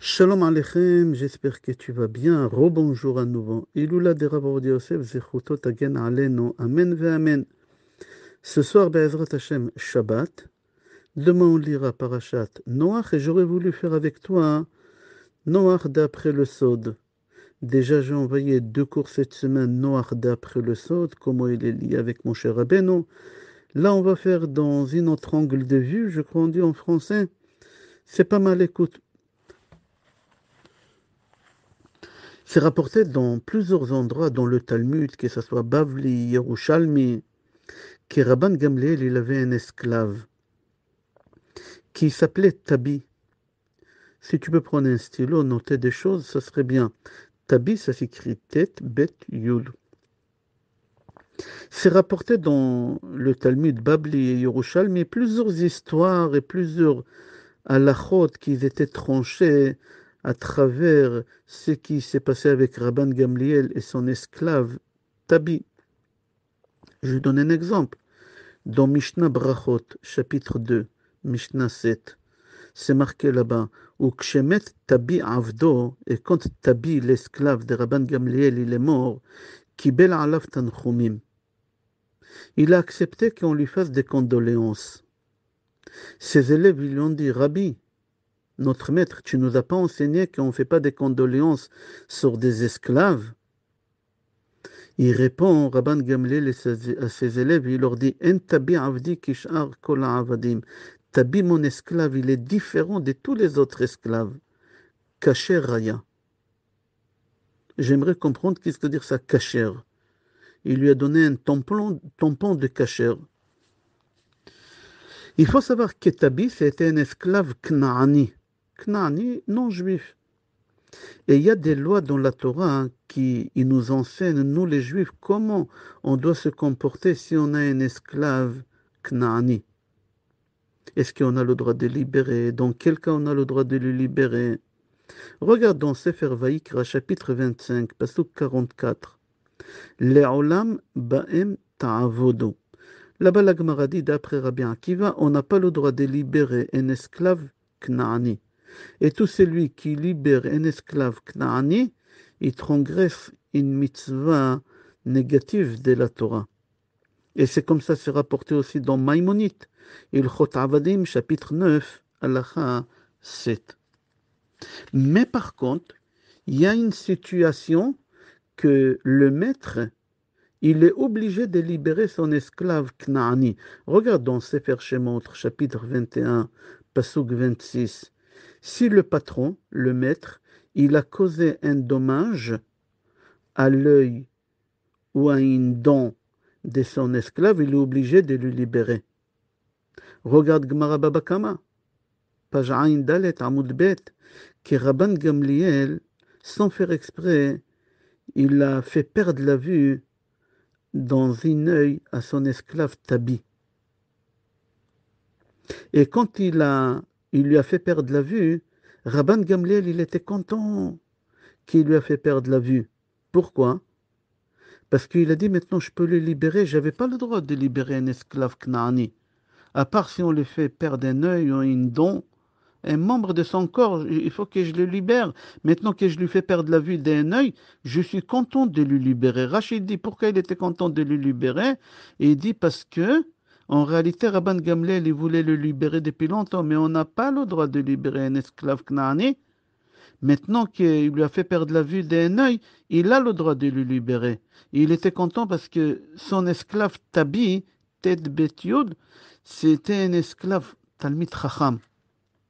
Shalom Alechem, j'espère que tu vas bien. Rebonjour à nouveau. Iloula de Rabbi Yosef, Zechuto Tagen Aleno. Amen ve Amen. Ce soir, Be'ezrat Hashem, Shabbat. Demain, on lira Parashat Noach et j'aurais voulu faire avec toi Noach d'après le Sod. Déjà, j'ai envoyé deux cours cette semaine Noach d'après le Sod, comment il est lié avec mon cher non Là, on va faire dans une autre angle de vue, je crois on dit en français. C'est pas mal, écoute. C'est rapporté dans plusieurs endroits dans le Talmud, que ce soit Bavli, Yerushalmi, que Rabban Gamliel il avait un esclave qui s'appelait Tabi. Si tu peux prendre un stylo, noter des choses, ça serait bien. Tabi, ça s'écrit tête, Bet yul. C'est rapporté dans le Talmud, Babli et Yerushalmi plusieurs histoires et plusieurs halachot qui étaient tranchés à travers ce qui s'est passé avec Rabban Gamliel et son esclave Tabi. Je donne un exemple. Dans Mishnah Brachot, chapitre 2, Mishnah 7, c'est marqué là-bas Ou Kshemet Tabi Avdo, et quand Tabi, l'esclave de Rabban Gamliel, il est mort, Kibel Tanchumim. Il a accepté qu'on lui fasse des condoléances. Ses élèves lui ont dit Rabbi, notre maître, tu ne nous as pas enseigné qu'on ne fait pas des condoléances sur des esclaves Il répond, Rabban Gamliel à ses élèves, il leur dit, Tabi mon esclave, il est différent de tous les autres esclaves. Kacher Raya. J'aimerais comprendre qu'est-ce que dire ça, Kacher. Il lui a donné un tampon, tampon de Kacher. Il faut savoir que Tabi, c'était un esclave Knaani. Knani non juif. Et il y a des lois dans la Torah hein, qui nous enseignent, nous les juifs, comment on doit se comporter si on a un esclave Knani. Est-ce qu'on a le droit de libérer Dans quel cas on a le droit de le libérer Regardons Sefer Vaikra, chapitre 25, passage 44. Le'olam ba'em ta'avodou. Là-bas, la Gemara dit, d'après Rabbi Akiva, on n'a pas le droit de libérer un esclave Kn'ani. Et tout celui qui libère un esclave knaani, il transgresse une mitzvah négative de la Torah. Et c'est comme ça c'est rapporté aussi dans Maïmonite, Chot Avadim, chapitre 9, halakha 7. Mais par contre, il y a une situation que le maître, il est obligé de libérer son esclave Knaani. Regardons Sefer Shemot, chapitre 21, Pasuk 26. Si le patron, le maître, il a causé un dommage à l'œil ou à une dent de son esclave, il est obligé de le libérer. Regarde Gmarababakama, page Dalet, que Rabban Gamliel, sans faire exprès, il a fait perdre la vue dans un œil à son esclave Tabi. Et quand il a il lui a fait perdre la vue, Rabban Gamliel, il était content qu'il lui a fait perdre la vue. Pourquoi Parce qu'il a dit maintenant je peux le libérer, n'avais pas le droit de libérer un esclave knaani. À part si on le fait perdre un œil ou une dent, un membre de son corps, il faut que je le libère. Maintenant que je lui fais perdre la vue d'un œil, je suis content de le libérer. Rachid dit pourquoi il était content de le libérer. il dit parce que en réalité, Rabban Gamliel, il voulait le libérer depuis longtemps, mais on n'a pas le droit de libérer un esclave knaani. Maintenant qu'il lui a fait perdre la vue d'un œil, il a le droit de le libérer. il était content parce que son esclave Tabi, Ted Betiud, c'était un esclave Talmit Chacham.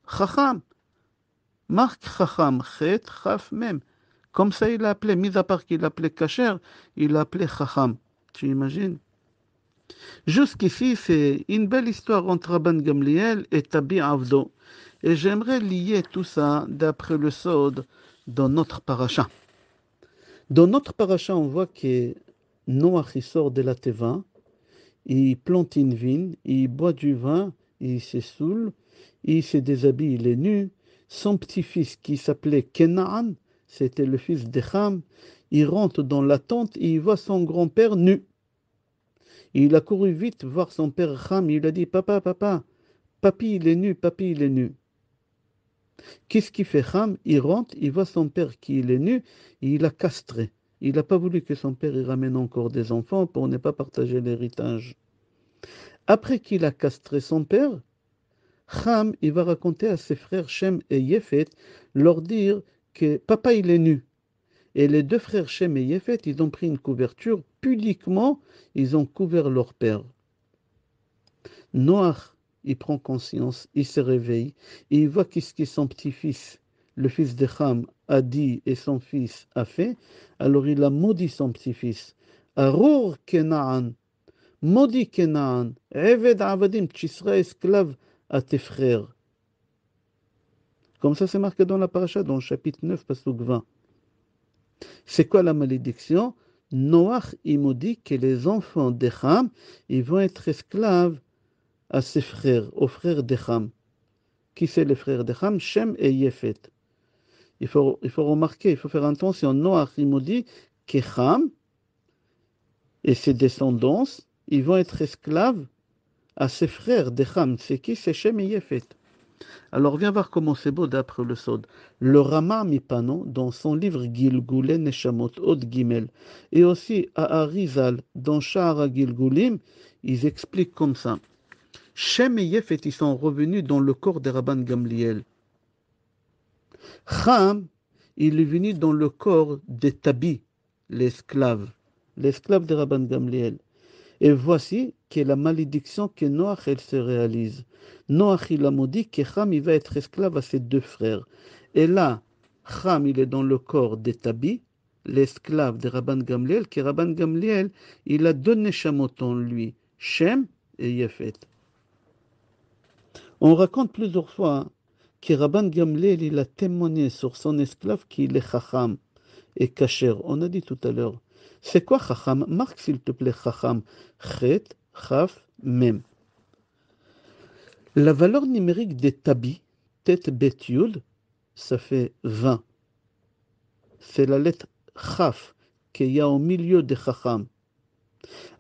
Chacham. Marc Chacham, Chet Chaf même. Comme ça, il l'appelait, mis à part qu'il l'appelait Kacher, il l'appelait Chacham. Tu imagines Jusqu'ici, c'est une belle histoire entre Rabban Gamliel et Tabi Avdo. Et j'aimerais lier tout ça d'après le Sod dans notre paracha. Dans notre paracha, on voit que Noach sort de la Teva, il plante une vigne, il boit du vin, il se saoule, il se déshabille, il est nu. Son petit-fils qui s'appelait Kenaan, c'était le fils d'Echam, il rentre dans la tente et il voit son grand-père nu il a couru vite voir son père Ham, il a dit Papa, papa, papi il est nu, papi il est nu. Qu'est-ce qui fait Ham Il rentre, il voit son père qui est nu il l'a castré. Il n'a pas voulu que son père y ramène encore des enfants pour ne pas partager l'héritage. Après qu'il a castré son père, Ham, il va raconter à ses frères Shem et Yefet, leur dire que papa, il est nu. Et les deux frères Shem et Yefet, ils ont pris une couverture publiquement, ils ont couvert leur père. Noir, il prend conscience, il se réveille, et il voit qu'est-ce que son petit-fils, le fils de Ham, a dit et son fils a fait. Alors il a maudit son petit-fils. Arour Kenaan, maudit Kenaan, Eved Avadim, tu seras esclave à tes frères. Comme ça, c'est marqué dans la paracha, dans le chapitre 9, passage 20. C'est quoi la malédiction Noach, il nous dit que les enfants Ham, ils vont être esclaves à ses frères, aux frères Ham. Qui c'est les frères Ham Shem et Yefet. Il faut, il faut remarquer, il faut faire attention. Noach, il nous dit Ham et ses descendants, ils vont être esclaves à ses frères Ham. C'est qui C'est Shem et Yefet. Alors viens voir comment c'est beau d'après le Sod. Le Rama Mipanon, dans son livre Gilgulen Neshamot Od Gimel, et aussi à Arizal, dans Shara Gilgulim, ils expliquent comme ça. Shem et et ils sont revenus dans le corps de Rabban Gamliel. Cham, il est venu dans le corps des Tabi, l'esclave, l'esclave de Rabban Gamliel. Et voici que la malédiction que Noach, elle se réalise. Noach, il a maudit que Ham, il va être esclave à ses deux frères. Et là, Cham il est dans le corps d'Etabi, l'esclave de Rabban Gamliel, que Rabban Gamliel, il a donné Shamot en lui, Shem et Yefet. On raconte plusieurs fois hein, que Rabban Gamliel, il a témoigné sur son esclave qui est Chacham et kasher, On a dit tout à l'heure. C'est quoi Chacham Marque s'il te plaît Chacham. Chet, Chaf, Mem. La valeur numérique des tabi, tête Yud » ça fait 20. C'est la lettre Chaf qu'il y a au milieu de Chacham.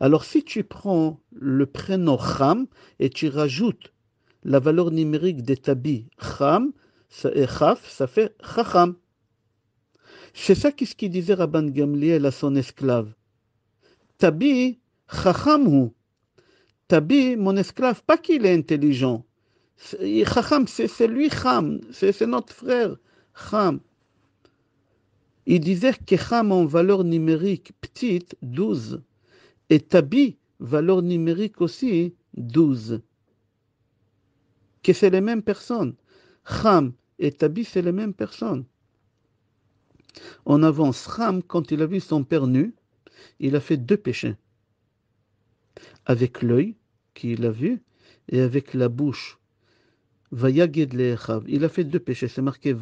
Alors si tu prends le prénom Cham et tu rajoutes la valeur numérique des tabi Cham, ça, Chaf, ça fait Chacham. C'est ça ce qu'il disait Rabban Gamliel à son esclave. Tabi, chacham Tabi, mon esclave, pas qu'il est intelligent. Chacham, c'est lui, Cham, c'est notre frère, Cham. Il disait que Cham en valeur numérique petite, 12, et Tabi, valeur numérique aussi, 12. Que c'est les mêmes personnes. Cham et Tabi, c'est les mêmes personnes. En avance, Ram, quand il a vu son père nu, il a fait deux péchés. Avec l'œil qu'il a vu et avec la bouche. Il a fait deux péchés. C'est marqué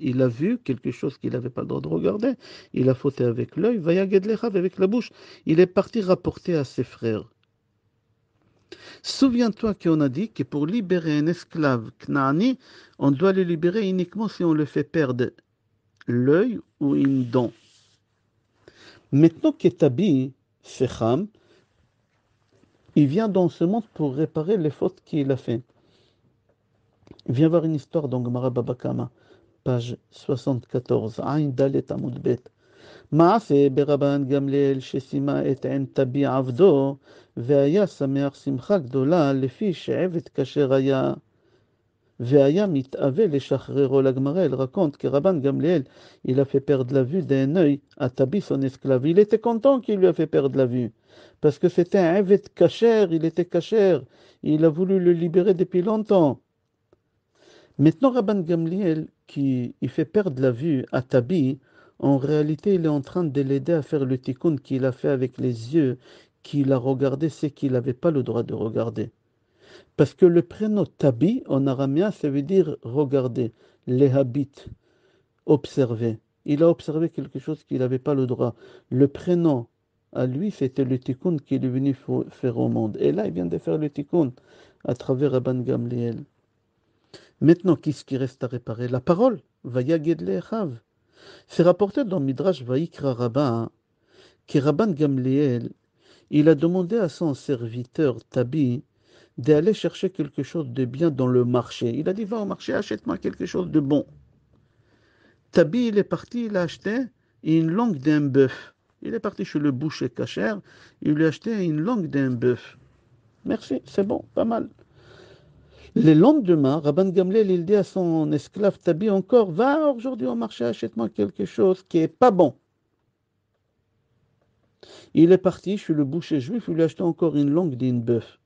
Il a vu quelque chose qu'il n'avait pas le droit de regarder. Il a fauté avec l'œil, avec la bouche. Il est parti rapporter à ses frères. Souviens-toi qu'on a dit que pour libérer un esclave on doit le libérer uniquement si on le fait perdre l'œil ou une dent. Maintenant Tabi Fecham, il vient dans ce monde pour réparer les fautes qu'il a faites. viens voir une histoire donc Gemara page 74, Aïn Dalet Amoudbet. Ma Gamli'el גמליאל et את Tabi Avdo עבדו, והיה שמח dola גדולה לפי Evet כשר Veya mit מתאווה le l'agmarel raconte que Rabban Gamliel, il a fait perdre la vue d'un œil à Tabi, son esclave. Il était content qu'il lui a fait perdre la vue, parce que c'était un Evet Kacher, il était Kacher, il a voulu le libérer depuis longtemps. Maintenant, Rabban Gamliel, qui il fait perdre la vue à Tabi, en réalité, il est en train de l'aider à faire le tikkun qu'il a fait avec les yeux, qu'il a regardé ce qu'il n'avait pas le droit de regarder. Parce que le prénom Tabi en araméen, ça veut dire regarder, les habits, observer. Il a observé quelque chose qu'il n'avait pas le droit. Le prénom à lui, c'était le tikkun qu'il est venu faire au monde. Et là, il vient de faire le tikkun à travers Rabban Gamliel. Maintenant, qu'est-ce qui reste à réparer La parole. Vaya Gedle c'est rapporté dans Midrash Vaikra Rabba, que Rabban Gamliel, il a demandé à son serviteur Tabi d'aller chercher quelque chose de bien dans le marché. Il a dit, va au marché, achète-moi quelque chose de bon. Tabi, il est parti, il a acheté une langue d'un bœuf. Il est parti chez le boucher cachère, il lui a acheté une langue d'un bœuf. Merci, c'est bon, pas mal. Le lendemain, Rabban Gamliel, il dit à son esclave Tabi encore, va aujourd'hui au marché, achète-moi quelque chose qui n'est pas bon. Il est parti je suis le boucher juif, il lui a acheté encore une langue d'une bœuf.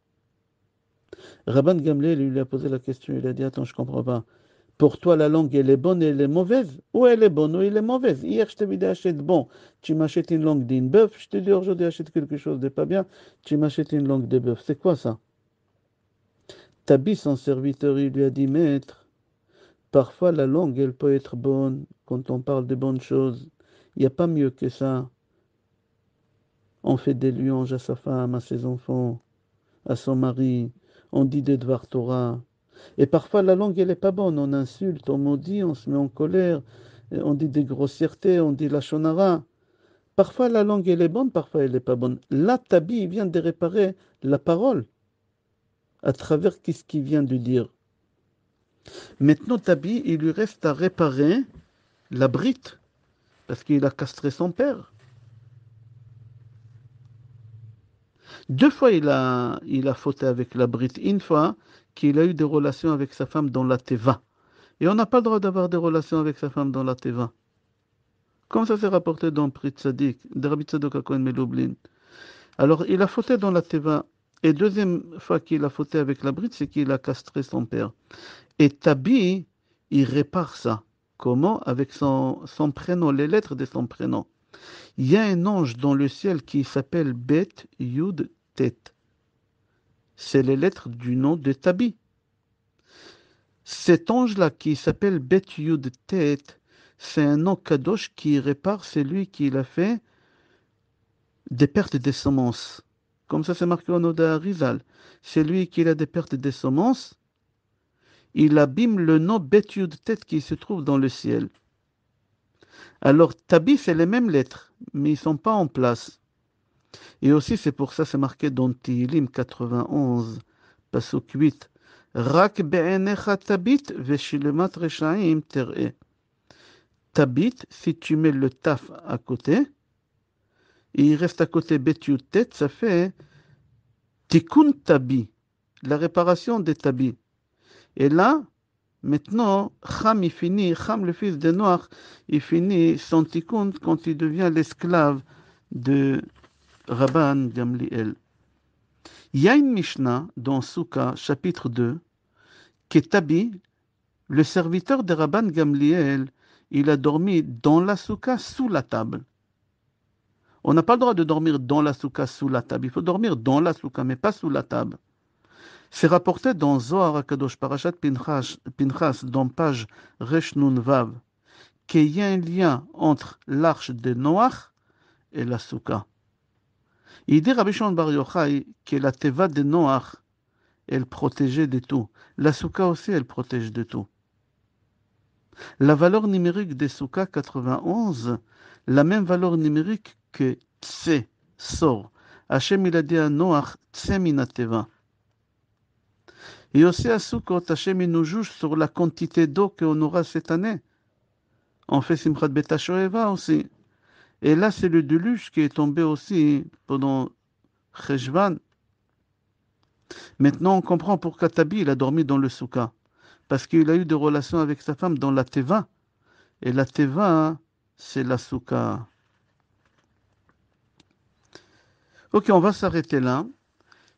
Rabban Gamliel lui a posé la question, il a dit, attends, je comprends pas. Pour toi, la langue, elle est bonne, elle est mauvaise Ou elle est bonne, ou elle est mauvaise Hier, je t'ai dit, achète bon. Tu m'achètes une langue d'une bœuf. Je te dis, aujourd'hui, achète quelque chose de pas bien. Tu m'achètes une langue de bœuf. C'est quoi ça Tabi, son serviteur, il lui a dit Maître, parfois la langue, elle peut être bonne quand on parle de bonnes choses. Il n'y a pas mieux que ça. On fait des louanges à sa femme, à ses enfants, à son mari. On dit des Dvar Et parfois la langue, elle n'est pas bonne. On insulte, on maudit, on se met en colère. On dit des grossièretés, on dit la chonara. Parfois la langue, elle est bonne, parfois elle n'est pas bonne. Là, Tabi, vient de réparer la parole à travers ce qu'il vient de dire. Maintenant, Tabi, il lui reste à réparer la brite, parce qu'il a castré son père. Deux fois, il a, il a fauté avec la brite. Une fois, qu'il a eu des relations avec sa femme dans la Teva. Et on n'a pas le droit d'avoir des relations avec sa femme dans la Teva. Comme ça s'est rapporté dans Pritzadik, Alors, il a fauté dans la Teva. Et deuxième fois qu'il a fauté avec la bride, c'est qu'il a castré son père. Et Tabi, il répare ça. Comment Avec son, son prénom, les lettres de son prénom. Il y a un ange dans le ciel qui s'appelle Bet Yud Tet. C'est les lettres du nom de Tabi. Cet ange-là qui s'appelle Bet Yud Tet, c'est un nom kadosh qui répare celui qui l'a fait des pertes de semences. Comme ça, c'est marqué en nom de Rizal. Celui qui a des pertes de semences, il abîme le nom Bétu de tête qui se trouve dans le ciel. Alors, Tabi, c'est les mêmes lettres, mais ils ne sont pas en place. Et aussi, c'est pour ça, c'est marqué dans Tihilim 91, Pasuk 8. Rak tabit Tabit, si tu mets le taf à côté, il reste à côté Betiou tête, ça fait Tikkun Tabi, la réparation des Tabi. Et là, maintenant, Ham il finit, Ham le fils de Noach, il finit son Tikkun quand il devient l'esclave de Rabban Gamliel. Il y a une Mishnah dans Souka, chapitre 2, que Tabi, le serviteur de Rabban Gamliel, il a dormi dans la Souka, sous la table. On n'a pas le droit de dormir dans la souka, sous la table. Il faut dormir dans la souka, mais pas sous la table. C'est rapporté dans Zohar Kadosh Parashat Pinchas, Pinchas, dans page Reshnun Vav, qu'il y a un lien entre l'arche de Noach et la souka. Il dit Rabbi Shon Bar Yochai que la teva de Noach, elle protégeait de tout. La souka aussi, elle protège de tout. La valeur numérique des souka 91, la même valeur numérique que Tse, Hachem, il a dit à Noach, Tse minateva. Et aussi à Soukot, Hachem, il nous juge sur la quantité d'eau qu'on aura cette année. On fait Simchat Betashoeva aussi. Et là, c'est le déluge qui est tombé aussi pendant Cheshvan. Maintenant, on comprend pourquoi Tabi, il a dormi dans le souka, Parce qu'il a eu des relations avec sa femme dans la Teva. Et la Teva, c'est la souka. Ok, on va s'arrêter là.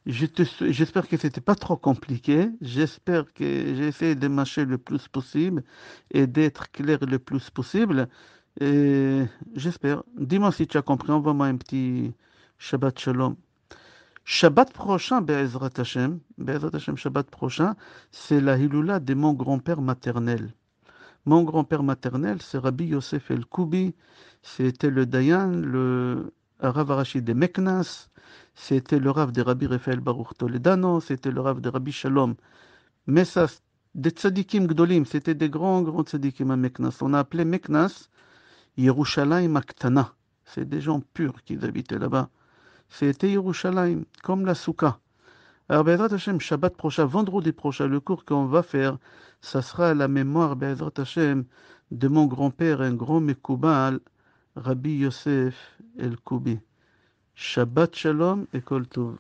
J'espère que c'était pas trop compliqué. J'espère que j'ai essayé de marcher le plus possible et d'être clair le plus possible. Et j'espère. Dis-moi si tu as compris. Envoie-moi un petit Shabbat Shalom. Shabbat prochain, Be'ezrat Hashem, Be'ezrat Hashem, Shabbat prochain, c'est la Hiloula de mon grand-père maternel. Mon grand-père maternel, c'est Rabbi Yosef El Koubi. C'était le Dayan, le Rav des de Meknas, c'était le Rav de Rabbi Raphaël Baruch Toledano, c'était le Rav de Rabbi Shalom Messas, des tzadikim gdolim, c'était des grands, grands tzadikim à Meknas. On a appelé Meknas Yerushalayim Aktana. C'est des gens purs qui habitaient là-bas. C'était Yerushalayim, comme la Souka. Alors, Hashem, Shabbat prochain, vendredi prochain, le cours qu'on va faire, ça sera la mémoire, Bezrat Hashem, de mon grand-père, un grand Mekoubal, רבי יוסף אל קובי. שבת שלום וכל טוב.